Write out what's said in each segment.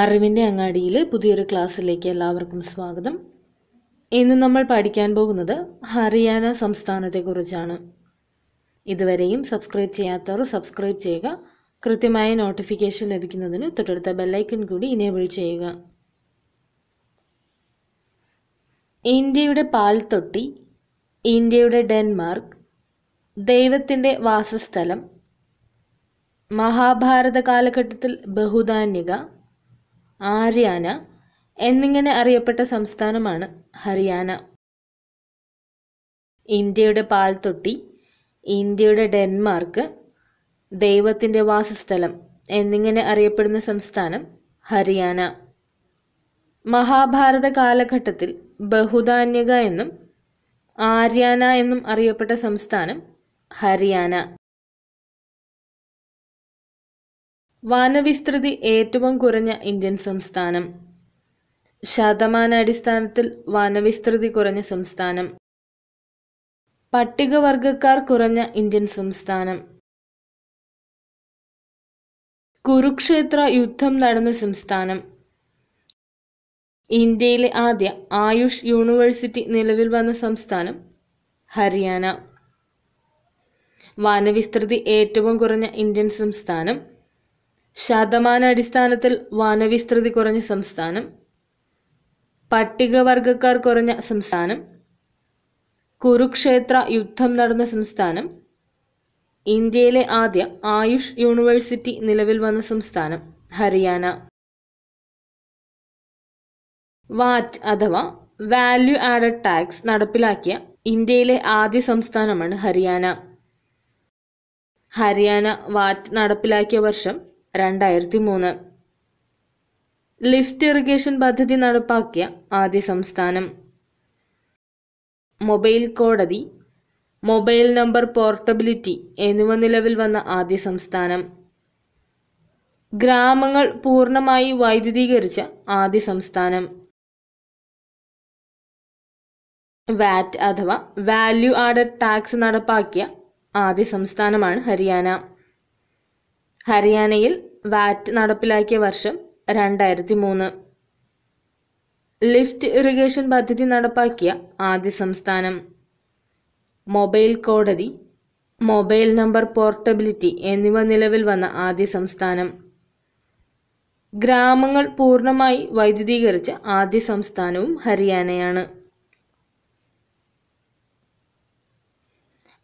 അറിവിൻ്റെ അങ്ങാടിയിൽ പുതിയൊരു ക്ലാസ്സിലേക്ക് എല്ലാവർക്കും സ്വാഗതം ഇന്ന് നമ്മൾ പഠിക്കാൻ പോകുന്നത് ഹരിയാന സംസ്ഥാനത്തെക്കുറിച്ചാണ് ഇതുവരെയും സബ്സ്ക്രൈബ് ചെയ്യാത്തവർ സബ്സ്ക്രൈബ് ചെയ്യുക കൃത്യമായ നോട്ടിഫിക്കേഷൻ ലഭിക്കുന്നതിന് തൊട്ടടുത്ത ബെല്ലൈക്കൺ കൂടി ഇനേബിൾ ചെയ്യുക ഇന്ത്യയുടെ പാൽ തൊട്ടി ഇന്ത്യയുടെ ഡെൻമാർക്ക് ദൈവത്തിൻ്റെ വാസസ്ഥലം മഹാഭാരത കാലഘട്ടത്തിൽ ബഹുധാന്യക ആര്യാന എന്നിങ്ങനെ അറിയപ്പെട്ട സംസ്ഥാനമാണ് ഹരിയാന ഇന്ത്യയുടെ പാൽത്തൊട്ടി ഇന്ത്യയുടെ ഡെൻമാർക്ക് ദൈവത്തിന്റെ വാസസ്ഥലം എന്നിങ്ങനെ അറിയപ്പെടുന്ന സംസ്ഥാനം ഹരിയാന മഹാഭാരത കാലഘട്ടത്തിൽ ബഹുധാന്യക എന്നും ആര്യാന എന്നും അറിയപ്പെട്ട സംസ്ഥാനം ഹരിയാന വനവിസ്തൃതി ഏറ്റവും കുറഞ്ഞ ഇന്ത്യൻ സംസ്ഥാനം ശതമാനാടിസ്ഥാനത്തിൽ വനവിസ്തൃതി കുറഞ്ഞ സംസ്ഥാനം പട്ടികവർഗക്കാർ കുറഞ്ഞ ഇന്ത്യൻ സംസ്ഥാനം കുരുക്ഷേത്ര യുദ്ധം നടന്ന സംസ്ഥാനം ഇന്ത്യയിലെ ആദ്യ ആയുഷ് യൂണിവേഴ്സിറ്റി നിലവിൽ വന്ന സംസ്ഥാനം ഹരിയാന വനവിസ്തൃതി ഏറ്റവും കുറഞ്ഞ ഇന്ത്യൻ സംസ്ഥാനം ശതമാന അടിസ്ഥാനത്തിൽ വനവിസ്തൃതി കുറഞ്ഞ സംസ്ഥാനം പട്ടികവർഗക്കാർ കുറഞ്ഞ സംസ്ഥാനം കുരുക്ഷേത്ര യുദ്ധം നടന്ന സംസ്ഥാനം ഇന്ത്യയിലെ ആദ്യ ആയുഷ് യൂണിവേഴ്സിറ്റി നിലവിൽ വന്ന സംസ്ഥാനം ഹരിയാന വാറ്റ് അഥവാ വാല്യൂ ആഡഡ് ടാക്സ് നടപ്പിലാക്കിയ ഇന്ത്യയിലെ ആദ്യ സംസ്ഥാനമാണ് ഹരിയാന ഹരിയാന വാറ്റ് നടപ്പിലാക്കിയ വർഷം രണ്ടായിരത്തി മൂന്ന് ലിഫ്റ്റ് ഇറിഗേഷൻ പദ്ധതി നടപ്പാക്കിയ ആദ്യ സംസ്ഥാനം മൊബൈൽ കോടതി മൊബൈൽ നമ്പർ പോർട്ടബിലിറ്റി എന്നിവ നിലവിൽ വന്ന ആദ്യ സംസ്ഥാനം ഗ്രാമങ്ങൾ പൂർണ്ണമായി വൈദ്യുതീകരിച്ച ആദ്യ സംസ്ഥാനം വാറ്റ് അഥവാ വാല്യൂ ആഡഡ് ടാക്സ് നടപ്പാക്കിയ ആദ്യ സംസ്ഥാനമാണ് ഹരിയാന ഹരിയാനയിൽ വാറ്റ് നടപ്പിലാക്കിയ വർഷം രണ്ടായിരത്തി മൂന്ന് ലിഫ്റ്റ് ഇറിഗേഷൻ പദ്ധതി നടപ്പാക്കിയ ആദ്യ സംസ്ഥാനം മൊബൈൽ കോടതി മൊബൈൽ നമ്പർ പോർട്ടബിലിറ്റി എന്നിവ നിലവിൽ വന്ന ആദ്യ സംസ്ഥാനം ഗ്രാമങ്ങൾ പൂർണ്ണമായി വൈദ്യുതീകരിച്ച ആദ്യ സംസ്ഥാനവും ഹരിയാനയാണ്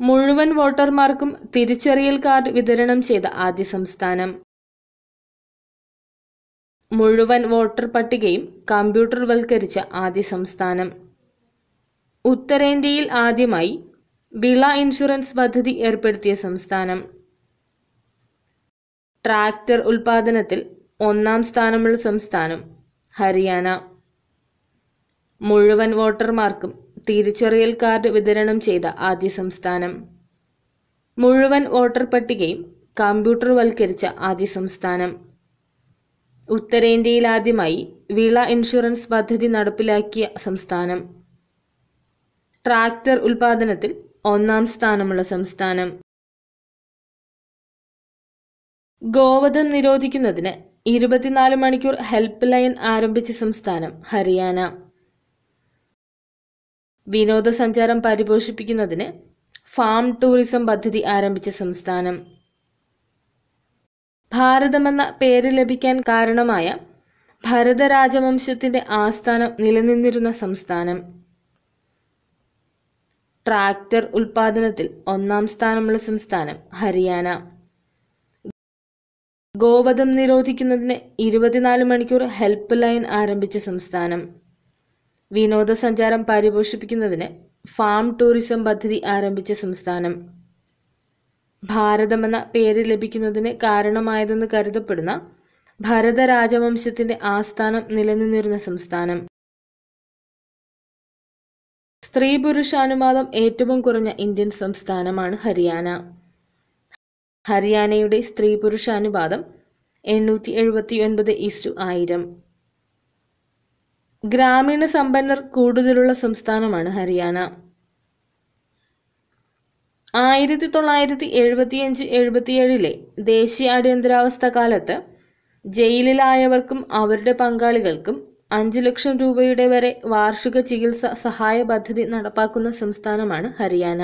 മുഴുവൻ വോട്ടർമാർക്കും തിരിച്ചറിയൽ കാർഡ് വിതരണം ചെയ്ത ആദ്യ സംസ്ഥാനം മുഴുവൻ വോട്ടർ പട്ടികയും കമ്പ്യൂട്ടർവൽക്കരിച്ച ആദ്യ സംസ്ഥാനം ഉത്തരേന്ത്യയിൽ ആദ്യമായി വിള ഇൻഷുറൻസ് പദ്ധതി ഏർപ്പെടുത്തിയ സംസ്ഥാനം ട്രാക്ടർ ഉൽപാദനത്തിൽ ഒന്നാം സ്ഥാനമുള്ള സംസ്ഥാനം ഹരിയാന മുഴുവൻ വോട്ടർമാർക്കും തിരിച്ചറിയൽ കാർഡ് വിതരണം ചെയ്ത ആദ്യ സംസ്ഥാനം മുഴുവൻ വോട്ടർ പട്ടികയും കമ്പ്യൂട്ടർവൽക്കരിച്ച ആദ്യ സംസ്ഥാനം ഉത്തരേന്ത്യയിൽ ആദ്യമായി വിള ഇൻഷുറൻസ് പദ്ധതി നടപ്പിലാക്കിയ സംസ്ഥാനം ട്രാക്ടർ ഉൽപാദനത്തിൽ ഒന്നാം സ്ഥാനമുള്ള സംസ്ഥാനം ഗോവധം നിരോധിക്കുന്നതിന് ഇരുപത്തിനാല് മണിക്കൂർ ഹെൽപ്പ് ലൈൻ ആരംഭിച്ച സംസ്ഥാനം ഹരിയാന വിനോദസഞ്ചാരം പരിപോഷിപ്പിക്കുന്നതിന് ഫാം ടൂറിസം പദ്ധതി ആരംഭിച്ച സംസ്ഥാനം ഭാരതമെന്ന പേര് ലഭിക്കാൻ കാരണമായ ഭരതരാജവംശത്തിന്റെ ആസ്ഥാനം നിലനിന്നിരുന്ന സംസ്ഥാനം ട്രാക്ടർ ഉൽപാദനത്തിൽ ഒന്നാം സ്ഥാനമുള്ള സംസ്ഥാനം ഹരിയാന ഗോവധം നിരോധിക്കുന്നതിന് ഇരുപത്തിനാല് മണിക്കൂർ ഹെൽപ്പ് ലൈൻ ആരംഭിച്ച സംസ്ഥാനം വിനോദസഞ്ചാരം പരിപോഷിപ്പിക്കുന്നതിന് ഫാം ടൂറിസം പദ്ധതി ആരംഭിച്ച സംസ്ഥാനം ഭാരതമെന്ന പേര് ലഭിക്കുന്നതിന് കാരണമായതെന്ന് കരുതപ്പെടുന്ന ഭരത രാജവംശത്തിന്റെ ആസ്ഥാനം നിലനിന്നിരുന്ന സംസ്ഥാനം സ്ത്രീ പുരുഷാനുപാതം ഏറ്റവും കുറഞ്ഞ ഇന്ത്യൻ സംസ്ഥാനമാണ് ഹരിയാന ഹരിയാനയുടെ സ്ത്രീ പുരുഷാനുപാതം എണ്ണൂറ്റി എഴുപത്തി ഒൻപത് ഈസ്റ്റു ആയിരം ഗ്രാമീണ സമ്പന്നർ കൂടുതലുള്ള സംസ്ഥാനമാണ് ഹരിയാന ആയിരത്തി തൊള്ളായിരത്തി എഴുപത്തിയഞ്ച് എഴുപത്തിയേഴിലെ ദേശീയ അടിയന്തരാവസ്ഥ കാലത്ത് ജയിലിലായവർക്കും അവരുടെ പങ്കാളികൾക്കും അഞ്ച് ലക്ഷം രൂപയുടെ വരെ വാർഷിക ചികിത്സ സഹായ പദ്ധതി നടപ്പാക്കുന്ന സംസ്ഥാനമാണ് ഹരിയാന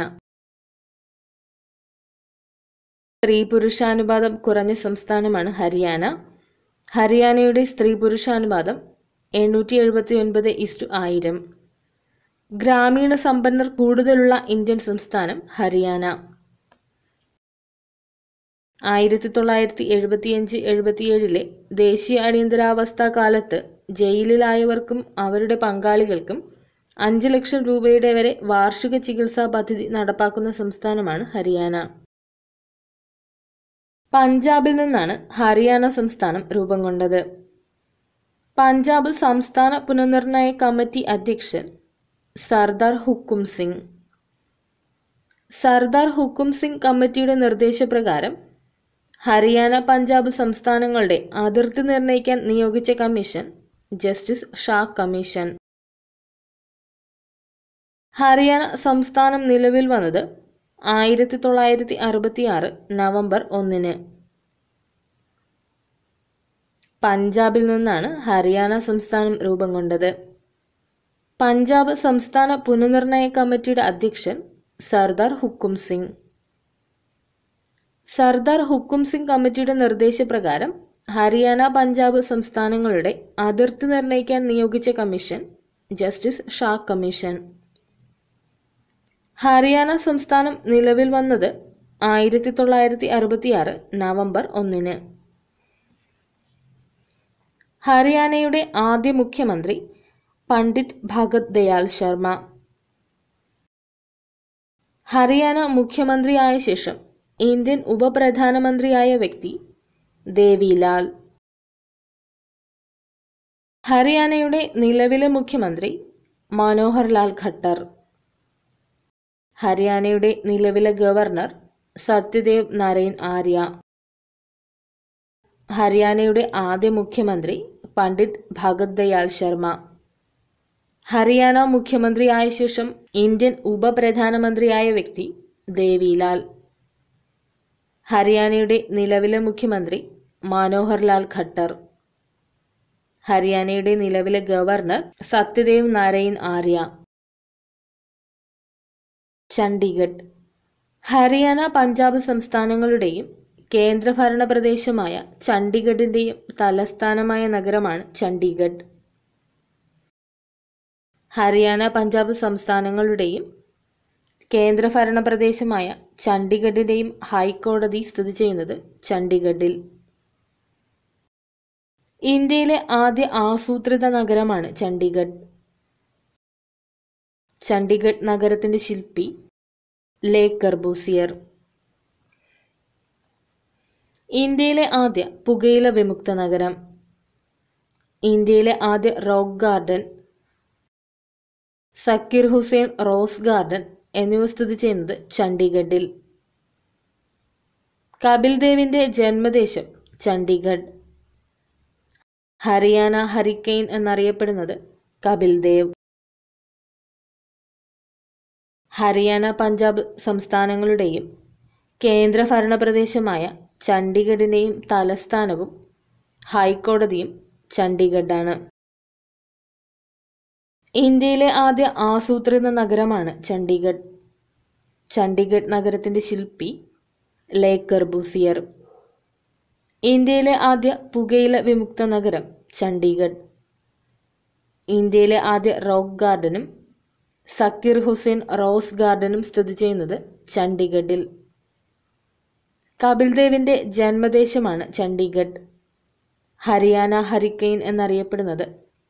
സ്ത്രീ പുരുഷാനുപാതം കുറഞ്ഞ സംസ്ഥാനമാണ് ഹരിയാന ഹരിയാനയുടെ സ്ത്രീ പുരുഷാനുപാതം എണ്ണൂറ്റി എഴുപത്തി ഒൻപത് ഇസ്റ്റു ആയിരം ഗ്രാമീണ സമ്പന്നർ കൂടുതലുള്ള ഇന്ത്യൻ സംസ്ഥാനം ഹരിയാന ആയിരത്തി തൊള്ളായിരത്തി എഴുപത്തിയഞ്ച് എഴുപത്തിയേഴിലെ ദേശീയ അടിയന്തരാവസ്ഥ കാലത്ത് ജയിലിലായവർക്കും അവരുടെ പങ്കാളികൾക്കും അഞ്ച് ലക്ഷം രൂപയുടെ വരെ വാർഷിക ചികിത്സാ പദ്ധതി നടപ്പാക്കുന്ന സംസ്ഥാനമാണ് ഹരിയാന പഞ്ചാബിൽ നിന്നാണ് ഹരിയാന സംസ്ഥാനം രൂപം കൊണ്ടത് പഞ്ചാബ് സംസ്ഥാന പുനർനിർണയ കമ്മിറ്റി അധ്യക്ഷൻ സർദാർ ഹുക്കും സിംഗ് സർദാർ ഹുക്കും സിംഗ് കമ്മിറ്റിയുടെ നിർദ്ദേശപ്രകാരം ഹരിയാന പഞ്ചാബ് സംസ്ഥാനങ്ങളുടെ അതിർത്തി നിർണ്ണയിക്കാൻ നിയോഗിച്ച commission justice Shah commission Haryana സംസ്ഥാനം നിലവിൽ വന്നത് ആയിരത്തി തൊള്ളായിരത്തി അറുപത്തിയാറ് നവംബർ ഒന്നിന് പഞ്ചാബിൽ നിന്നാണ് ഹരിയാന സംസ്ഥാനം രൂപം കൊണ്ടത് പഞ്ചാബ് സംസ്ഥാന പുനർനിർണയ കമ്മിറ്റിയുടെ അധ്യക്ഷൻ സർദാർ ഹുക്കും സിംഗ് സർദാർ ഹുക്കും സിംഗ് കമ്മിറ്റിയുടെ നിർദ്ദേശപ്രകാരം ഹരിയാന പഞ്ചാബ് സംസ്ഥാനങ്ങളുടെ അതിർത്തി നിർണ്ണയിക്കാൻ നിയോഗിച്ച commission justice Shah commission Haryana സംസ്ഥാനം നിലവിൽ വന്നത് ആയിരത്തി തൊള്ളായിരത്തി അറുപത്തിയാറ് നവംബർ ഒന്നിന് ഹരിയാനയുടെ ആദ്യ മുഖ്യമന്ത്രി പണ്ഡിറ്റ് ഭഗത് ദയാൽ ശർമ്മ ഹരിയാന മുഖ്യമന്ത്രിയായ ശേഷം ഇന്ത്യൻ ഉപപ്രധാനമന്ത്രിയായ വ്യക്തി ദേവിലാൽ ഹരിയാനയുടെ നിലവിലെ മുഖ്യമന്ത്രി മനോഹർ ലാൽ ഖട്ടർ ഹരിയാനയുടെ നിലവിലെ ഗവർണർ സത്യദേവ് നരേൻ ആര്യ ഹരിയാനയുടെ ആദ്യ മുഖ്യമന്ത്രി പണ്ഡിറ്റ് ഭഗത് ദയാൽ ശർമ്മ ഹരിയാന മുഖ്യമന്ത്രിയായ ശേഷം ഇന്ത്യൻ ഉപപ്രധാനമന്ത്രിയായ വ്യക്തി ദേവിലാൽ ഹരിയാനയുടെ നിലവിലെ മുഖ്യമന്ത്രി മനോഹർ ലാൽ ഖട്ടർ ഹരിയാനയുടെ നിലവിലെ ഗവർണർ സത്യദേവ് നാരായൺ ആര്യ ചണ്ഡീഗഡ് ഹരിയാന പഞ്ചാബ് സംസ്ഥാനങ്ങളുടെയും കേന്ദ്രഭരണ പ്രദേശമായ ചണ്ഡീഗഢിന്റെയും തലസ്ഥാനമായ നഗരമാണ് ചണ്ഡീഗഡ് ഹരിയാന പഞ്ചാബ് സംസ്ഥാനങ്ങളുടെയും കേന്ദ്രഭരണ പ്രദേശമായ ചണ്ഡീഗഡിന്റെയും ഹൈക്കോടതി സ്ഥിതി ചെയ്യുന്നത് ചണ്ഡീഗഡിൽ ഇന്ത്യയിലെ ആദ്യ ആസൂത്രിത നഗരമാണ് ചണ്ഡീഗഡ് ചണ്ഡീഗഡ് നഗരത്തിന്റെ ശില്പി ലേ കർബൂസിയർ ഇന്ത്യയിലെ ആദ്യ പുകയില വിമുക്ത നഗരം ഇന്ത്യയിലെ ആദ്യ rock garden Zakir Hussain rose garden എന്നിവ സ്ഥിതി ചെയ്യുന്നത് ചണ്ഡീഗഡിൽ കപിൽ ദേവിന്റെ ജന്മദേശം ചണ്ഡീഗഡ് ഹരിയാന ഹരിക്കെയിൻ എന്നറിയപ്പെടുന്നത് കപിൽ ദേവ് ഹരിയാന പഞ്ചാബ് സംസ്ഥാനങ്ങളുടെയും കേന്ദ്രഭരണ പ്രദേശമായ ചണ്ഡീഗഢിനെയും തലസ്ഥാനവും ഹൈക്കോടതിയും ചണ്ഡീഗഡാണ് ഇന്ത്യയിലെ ആദ്യ ആസൂത്രിത നഗരമാണ് ചണ്ഡീഗഡ് ചണ്ഡീഗഡ് നഗരത്തിന്റെ ശില്പി ലേ കർബൂസിയർ ഇന്ത്യയിലെ ആദ്യ പുകയില വിമുക്ത നഗരം ചണ്ഡീഗഡ് ഇന്ത്യയിലെ ആദ്യ റോക്ക് ഗാർഡനും സക്കീർ ഹുസൈൻ റോസ് ഗാർഡനും സ്ഥിതി ചെയ്യുന്നത് ചണ്ഡീഗഡിൽ കപിൽദേവിന്റെ ജന്മദേശമാണ് ചണ്ഡീഗഡ് ഹരിയാന ഹരിക്കെയിൻ എന്നറിയപ്പെടുന്നത്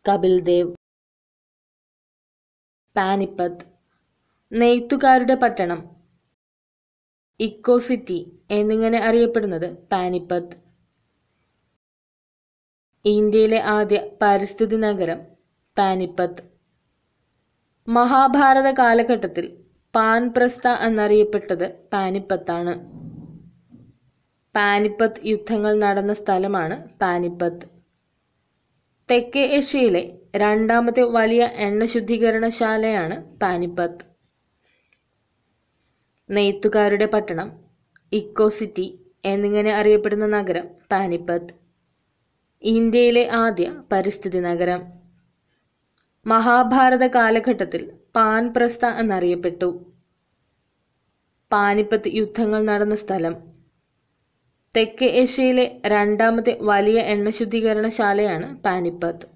കപിൽദേവ് പാനിപ്പത്ത് നെയ്ത്തുകാരുടെ പട്ടണം ഇക്കോ സിറ്റി എന്നിങ്ങനെ അറിയപ്പെടുന്നത് പാനിപ്പത്ത് ഇന്ത്യയിലെ ആദ്യ പരിസ്ഥിതി നഗരം പാനിപ്പത്ത് മഹാഭാരത കാലഘട്ടത്തിൽ പാൻപ്രസ്ഥ എന്നറിയപ്പെട്ടത് പാനിപ്പത്താണ് പാനിപ്പത്ത് യുദ്ധങ്ങൾ നടന്ന സ്ഥലമാണ് പാനിപ്പത്ത് തെക്കേ ഏഷ്യയിലെ രണ്ടാമത്തെ വലിയ എണ്ണ ശുദ്ധീകരണശാലയാണ് പാനിപ്പത്ത് നെയ്ത്തുകാരുടെ പട്ടണം ഇക്കോ സിറ്റി എന്നിങ്ങനെ അറിയപ്പെടുന്ന നഗരം പാനിപ്പത്ത് ഇന്ത്യയിലെ ആദ്യ പരിസ്ഥിതി നഗരം മഹാഭാരത കാലഘട്ടത്തിൽ പാൻപ്രസ്ഥ എന്നറിയപ്പെട്ടു പാനിപ്പത്ത് യുദ്ധങ്ങൾ നടന്ന സ്ഥലം തെക്കേ ഏഷ്യയിലെ രണ്ടാമത്തെ വലിയ എണ്ണ ശുദ്ധീകരണശാലയാണ് പാനിപ്പത്ത്.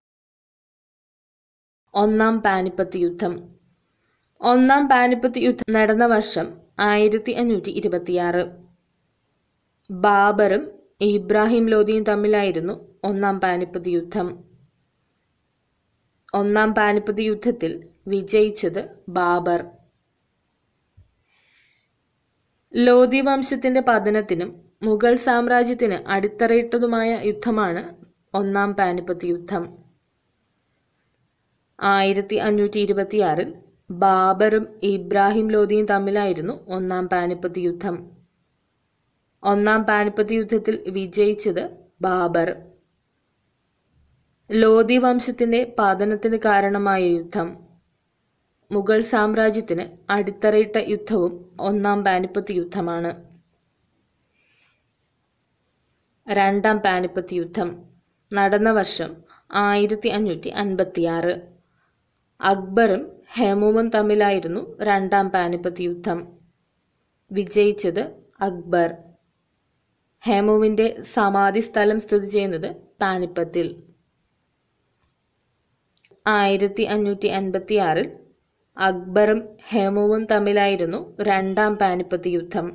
ഒന്നാം പാനിപ്പത്ത് യുദ്ധം ഒന്നാം പാനിപ്പത്ത് യുദ്ധം നടന്ന വർഷം ഇരുപത്തിയാറ് ബാബറും ഇബ്രാഹിം ലോധിയും തമ്മിലായിരുന്നു ഒന്നാം പാനിപ്പത്ത് യുദ്ധം. ഒന്നാം പാനിപ്പത്ത് യുദ്ധത്തിൽ വിജയിച്ചത് ബാബർ. ലോധി വംശത്തിന്റെ പതനത്തിനും മുഗൾ സാമ്രാജ്യത്തിന് അടിത്തറയിട്ടതുമായ യുദ്ധമാണ് ഒന്നാം പാനിപ്പത്ത് യുദ്ധം ആയിരത്തി അഞ്ഞൂറ്റി ഇരുപത്തിയാറിൽ ബാബറും ഇബ്രാഹിം ലോധിയും തമ്മിലായിരുന്നു ഒന്നാം പാനിപ്പത്ത് യുദ്ധം ഒന്നാം പാനിപ്പത്ത് യുദ്ധത്തിൽ വിജയിച്ചത് ബാബർ ലോധി വംശത്തിന്റെ പതനത്തിന് കാരണമായ യുദ്ധം മുഗൾ സാമ്രാജ്യത്തിന് അടിത്തറയിട്ട യുദ്ധവും ഒന്നാം പാനിപ്പത്ത് യുദ്ധമാണ് രണ്ടാം പാനിപ്പത്ത് യുദ്ധം നടന്ന വർഷം ആയിരത്തി അഞ്ഞൂറ്റി അൻപത്തിയാറ് അക്ബറും ഹേമുവും തമ്മിലായിരുന്നു രണ്ടാം പാനിപ്പത്ത് യുദ്ധം വിജയിച്ചത് അക്ബർ ഹേമുവിൻ്റെ സമാധി സ്ഥലം സ്ഥിതി ചെയ്യുന്നത് പാനിപ്പത്തിൽ ആയിരത്തി അഞ്ഞൂറ്റി അൻപത്തി അക്ബറും ഹേമുവും തമ്മിലായിരുന്നു രണ്ടാം പാനിപ്പത്ത് യുദ്ധം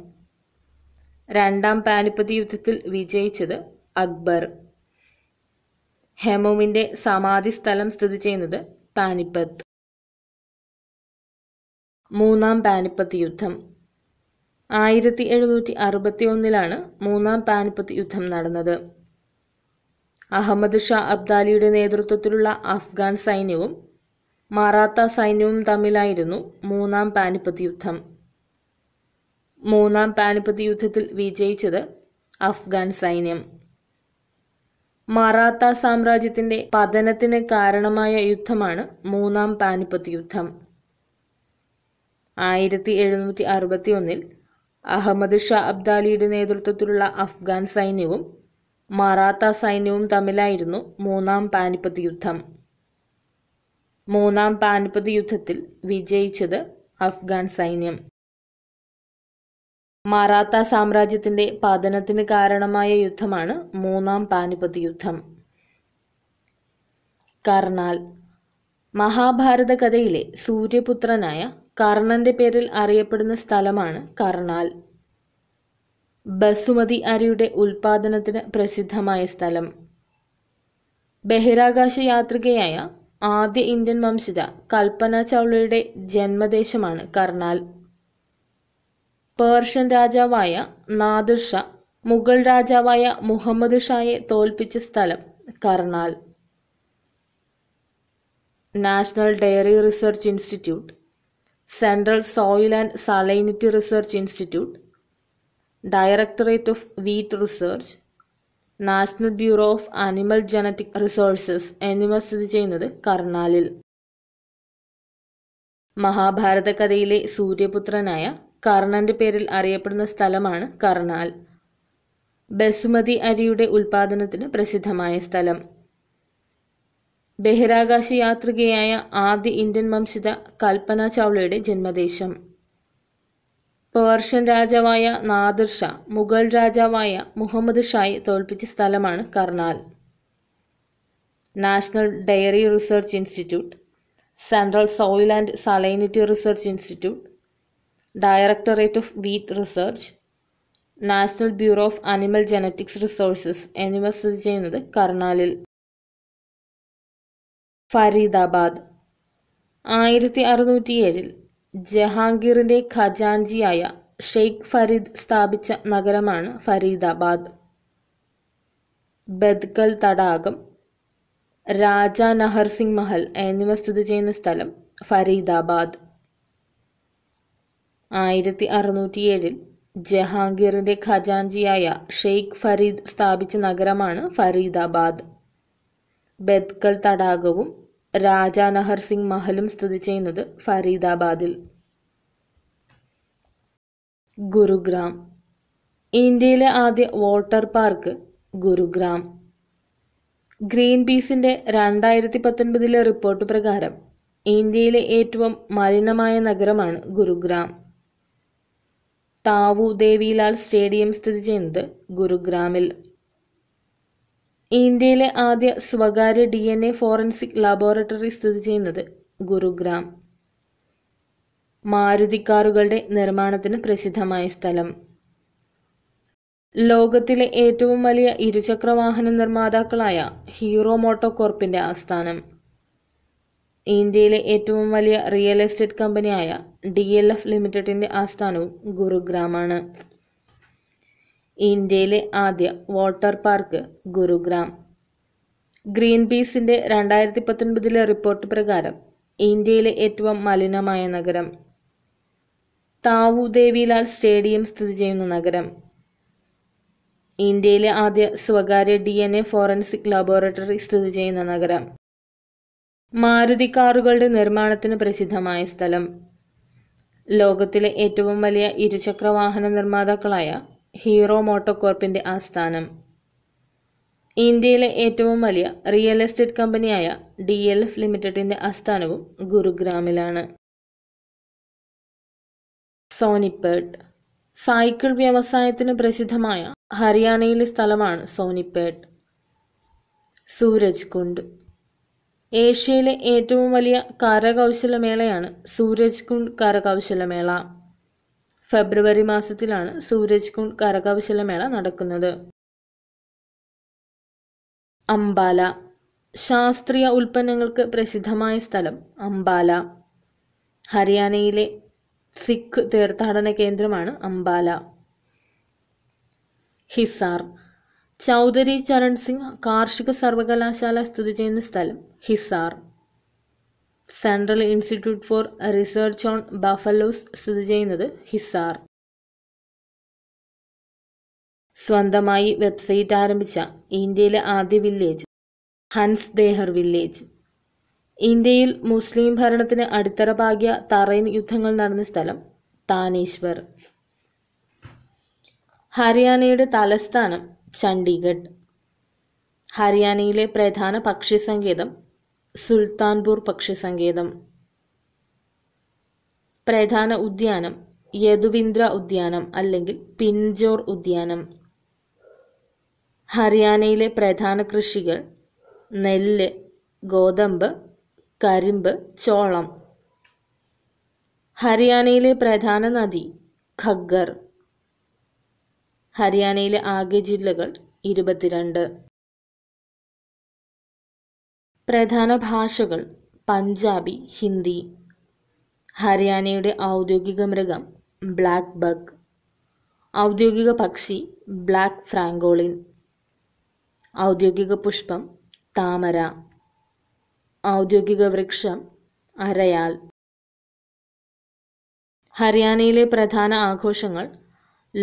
രണ്ടാം പാനിപ്പത്ത് യുദ്ധത്തിൽ വിജയിച്ചത് അക്ബർ ഹെമുവിന്റെ സമാധി സ്ഥലം സ്ഥിതി ചെയ്യുന്നത് പാനിപ്പത്ത് മൂന്നാം പാനിപ്പത്ത് യുദ്ധം ആയിരത്തി എഴുന്നൂറ്റി അറുപത്തി ഒന്നിലാണ് മൂന്നാം പാനിപ്പത്ത് യുദ്ധം നടന്നത് അഹമ്മദ് ഷാ അബ്ദാലിയുടെ നേതൃത്വത്തിലുള്ള അഫ്ഗാൻ സൈന്യവും മറാത്ത സൈന്യവും തമ്മിലായിരുന്നു മൂന്നാം പാനിപ്പത്ത് യുദ്ധം മൂന്നാം പാനിപ്പത്ത് യുദ്ധത്തിൽ വിജയിച്ചത് അഫ്ഗാൻ സൈന്യം മറാത്ത സാമ്രാജ്യത്തിന്റെ പതനത്തിന് കാരണമായ യുദ്ധമാണ് മൂന്നാം പാനിപ്പത്ത് യുദ്ധം ആയിരത്തി എഴുന്നൂറ്റി അറുപത്തി ഒന്നിൽ അഹമ്മദ് ഷാ അബ്ദാലിയുടെ നേതൃത്വത്തിലുള്ള അഫ്ഗാൻ സൈന്യവും മറാത്ത സൈന്യവും തമ്മിലായിരുന്നു മൂന്നാം പാനിപ്പത്ത് യുദ്ധം മൂന്നാം പാനിപ്പത്ത് യുദ്ധത്തിൽ വിജയിച്ചത് അഫ്ഗാൻ സൈന്യം മറാത്ത സാമ്രാജ്യത്തിന്റെ പതനത്തിന് കാരണമായ യുദ്ധമാണ് മൂന്നാം പാനിപ്പത്ത് യുദ്ധം കർണാൽ മഹാഭാരത കഥയിലെ സൂര്യപുത്രനായ കർണന്റെ പേരിൽ അറിയപ്പെടുന്ന സ്ഥലമാണ് കർണാൽ ബസുമതി അരിയുടെ ഉൽപാദനത്തിന് പ്രസിദ്ധമായ സ്ഥലം ബഹിരാകാശ യാത്രികയായ ആദ്യ ഇന്ത്യൻ വംശജ കൽപ്പന ചൗളയുടെ ജന്മദേശമാണ് കർണാൽ പേർഷ്യൻ രാജാവായ നാദിർ ഷാ മുഗൾ രാജാവായ മുഹമ്മദ് ഷായെ തോൽപ്പിച്ച സ്ഥലം Karnal national dairy research institute central soil and salinity research institute directorate of wheat research national bureau of animal genetic resources എന്നിവ സ്ഥിതി ചെയ്യുന്നത് കർണാലിൽ മഹാഭാരത കഥയിലെ സൂര്യപുത്രനായ കർണന്റെ പേരിൽ അറിയപ്പെടുന്ന സ്ഥലമാണ് കർണാൽ ബസുമതി അരിയുടെ ഉൽപാദനത്തിന് പ്രസിദ്ധമായ സ്ഥലം ബഹിരാകാശ യാത്രികയായ ആദ്യ ഇന്ത്യൻ വംശജ കൽപ്പന ചൗളയുടെ ജന്മദേശം പേർഷ്യൻ രാജാവായ നാദിർ ഷാ മുഗൾ രാജാവായ മുഹമ്മദ് ഷായെ തോൽപ്പിച്ച സ്ഥലമാണ് Karnal national dairy research institute central soil and salinity research institute directorate of wheat research national bureau of animal genetics resources എന്നിവ സ്ഥിതി ചെയ്യുന്നത് കർണാലിൽ ഫരീദാബാദ് ആയിരത്തി ഏഴിൽ ജഹാംഗീറിന്റെ ഖജാൻജിയായ ഷെയ്ഖ് ഫരീദ് സ്ഥാപിച്ച നഗരമാണ് ഫരീദാബാദ് ബദ്കൽ തടാകം രാജ നഹർ സിംഗ് മഹൽ എന്നിവ സ്ഥിതി ചെയ്യുന്ന സ്ഥലം ഫരീദാബാദ് ആയിരത്തി അറുന്നൂറ്റിയേഴിൽ ജഹാംഗീറിന്റെ ഖജാൻജിയായ ഷെയ്ഖ് ഫരീദ് സ്ഥാപിച്ച നഗരമാണ് ഫരീദാബാദ് ബെത്കൽ തടാകവും രാജാനഹർ നഹർ സിംഗ് മഹലും സ്ഥിതി ചെയ്യുന്നത് ഫരീദാബാദിൽ ഗുരുഗ്രാം ഇന്ത്യയിലെ ആദ്യ വാട്ടർ പാർക്ക് ഗുരുഗ്രാം ഗ്രീൻ പീസിന്റെ രണ്ടായിരത്തി പത്തൊൻപതിലെ റിപ്പോർട്ട് പ്രകാരം ഇന്ത്യയിലെ ഏറ്റവും മലിനമായ നഗരമാണ് ഗുരുഗ്രാം താവു ദേവിലാൽ സ്റ്റേഡിയം സ്ഥിതി ചെയ്യുന്നത് ഗുരുഗ്രാമിൽ ഇന്ത്യയിലെ ആദ്യ സ്വകാര്യ D N A forensic laboratory സ്ഥിതി ചെയ്യുന്നത് ഗുരുഗ്രാം മാരുതി കാറുകളുടെ നിർമ്മാണത്തിന് പ്രസിദ്ധമായ സ്ഥലം ലോകത്തിലെ ഏറ്റവും വലിയ ഇരുചക്ര വാഹന നിർമ്മാതാക്കളായ ഹീറോ കോർപ്പിന്റെ ആസ്ഥാനം ഇന്ത്യയിലെ ഏറ്റവും വലിയ റിയൽ എസ്റ്റേറ്റ് കമ്പനിയായ ഡി എൽ എഫ് ലിമിറ്റഡിന്റെ ആസ്ഥാനവും ഗുരുഗ്രാമാണ് ഇന്ത്യയിലെ ആദ്യ വാട്ടർ പാർക്ക് ഗുരുഗ്രാം ഗ്രീൻ പീസിന്റെ രണ്ടായിരത്തി പത്തൊൻപതിലെ റിപ്പോർട്ട് പ്രകാരം ഇന്ത്യയിലെ ഏറ്റവും മലിനമായ നഗരം താവു ദേവിലാൽ സ്റ്റേഡിയം സ്ഥിതി ചെയ്യുന്ന നഗരം ഇന്ത്യയിലെ ആദ്യ സ്വകാര്യ D N A forensic laboratory സ്ഥിതി ചെയ്യുന്ന നഗരം മാരുതി കാറുകളുടെ നിർമ്മാണത്തിന് പ്രസിദ്ധമായ സ്ഥലം ലോകത്തിലെ ഏറ്റവും വലിയ ഇരുചക്ര വാഹന നിർമ്മാതാക്കളായ ഹീറോ മോട്ടോകോർപ്പിന്റെ ആസ്ഥാനം ഇന്ത്യയിലെ ഏറ്റവും വലിയ റിയൽ എസ്റ്റേറ്റ് കമ്പനിയായ ഡി എൽ എഫ് ലിമിറ്റഡിന്റെ ആസ്ഥാനവും ഗുരുഗ്രാമിലാണ് സോനിപ്പേട്ട് സൈക്കിൾ വ്യവസായത്തിന് പ്രസിദ്ധമായ ഹരിയാനയിലെ സ്ഥലമാണ് സോനിപ്പേട്ട് സൂരജ് കുണ്ട് ഏഷ്യയിലെ ഏറ്റവും വലിയ കരകൗശല മേളയാണ് സൂരജ് കുണ്ട് കരകൗശല മേള ഫെബ്രുവരി മാസത്തിലാണ് സൂരജ് കുണ്ട് കരകൗശല മേള നടക്കുന്നത് അംബാല ശാസ്ത്രീയ ഉൽപ്പന്നങ്ങൾക്ക് പ്രസിദ്ധമായ സ്ഥലം അംബാല ഹരിയാനയിലെ സിഖ് തീർത്ഥാടന കേന്ദ്രമാണ് അംബാല ഹിസാർ ചൗധരി ചരൺ സിംഗ് കാർഷിക സർവകലാശാല സ്ഥിതി ചെയ്യുന്ന സ്ഥലം Hisar central institute for research on buffaloes സ്ഥിതി ചെയ്യുന്നത് ഹിസാർ സ്വന്തമായി വെബ്സൈറ്റ് ആരംഭിച്ച ഇന്ത്യയിലെ ആദ്യ വില്ലേജ് ഹൻസ് ദേഹർ വില്ലേജ് ഇന്ത്യയിൽ മുസ്ലിം ഭരണത്തിന് അടിത്തറ പാകിയ തറൈൻ യുദ്ധങ്ങൾ നടന്ന സ്ഥലം താനേശ്വർ ഹരിയാനയുടെ തലസ്ഥാനം ചണ്ഡീഗഡ് ഹരിയാനയിലെ പ്രധാന പക്ഷി സങ്കേതം സുൽത്താൻപൂർ പക്ഷി സങ്കേതം പ്രധാന ഉദ്യാനം യദുവിന്ദ്ര ഉദ്യാനം അല്ലെങ്കിൽ പിൻജോർ ഉദ്യാനം ഹരിയാനയിലെ പ്രധാന കൃഷികൾ നെല്ല് ഗോതമ്പ് കരിമ്പ് ചോളം ഹരിയാനയിലെ പ്രധാന നദി ഖഗ്ഗർ ഹരിയാനയിലെ ആകെ ജില്ലകൾ ഇരുപത്തിരണ്ട് പ്രധാന ഭാഷകൾ പഞ്ചാബി ഹിന്ദി ഹരിയാനയുടെ ഔദ്യോഗിക മൃഗം ബ്ലാക്ക് ബഗ് ഔദ്യോഗിക പക്ഷി ബ്ലാക്ക് ഫ്രാങ്കോളിൻ ഔദ്യോഗിക പുഷ്പം താമര ഔദ്യോഗിക വൃക്ഷം അരയാൽ ഹരിയാനയിലെ പ്രധാന ആഘോഷങ്ങൾ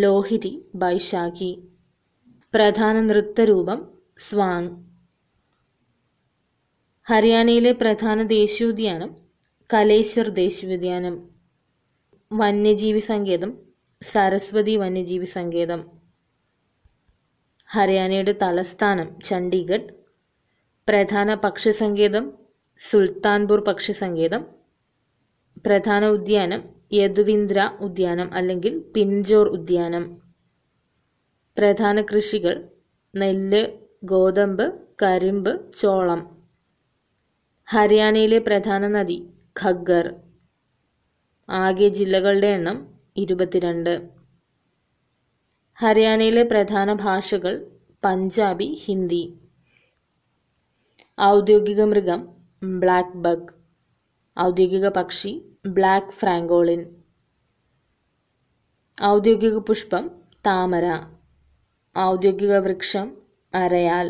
ലോഹിരി ബൈശാഖി പ്രധാന നൃത്തരൂപം സ്വാങ് ഹരിയാനയിലെ പ്രധാന ദേശീയോദ്യാനം കലേശ്വർ ദേശീയോദ്യാനം വന്യജീവി സങ്കേതം സരസ്വതി വന്യജീവി സങ്കേതം ഹരിയാനയുടെ തലസ്ഥാനം ചണ്ഡീഗഡ് പ്രധാന പക്ഷി സങ്കേതം സുൽത്താൻപൂർ പക്ഷി സങ്കേതം പ്രധാന ഉദ്യാനം യദുവിന്ദ്ര ഉദ്യാനം അല്ലെങ്കിൽ പിൻജോർ ഉദ്യാനം പ്രധാന കൃഷികൾ നെല്ല് ഗോതമ്പ് കരിമ്പ് ചോളം ഹരിയാനയിലെ പ്രധാന നദി ഖഗ്ഗർ ആകെ ജില്ലകളുടെ എണ്ണം ഇരുപത്തിരണ്ട് ഹരിയാനയിലെ പ്രധാന ഭാഷകൾ പഞ്ചാബി ഹിന്ദി ഔദ്യോഗിക മൃഗം ബ്ലാക്ക് ബഗ് ഔദ്യോഗിക പക്ഷി ബ്ലാക്ക് ഫ്രാങ്കോളിൻ ഔദ്യോഗിക പുഷ്പം താമര ഔദ്യോഗിക വൃക്ഷം അരയാൽ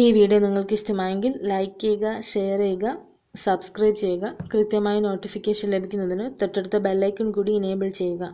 ഈ വീഡിയോ നിങ്ങൾക്ക് ഇഷ്ടമായെങ്കിൽ ലൈക്ക് ചെയ്യുക ഷെയർ ചെയ്യുക സബ്സ്ക്രൈബ് ചെയ്യുക കൃത്യമായ നോട്ടിഫിക്കേഷൻ ലഭിക്കുന്നതിന് തൊട്ടടുത്ത ബെല്ലൈക്കൺ കൂടി ഇനേബിൾ ചെയ്യുക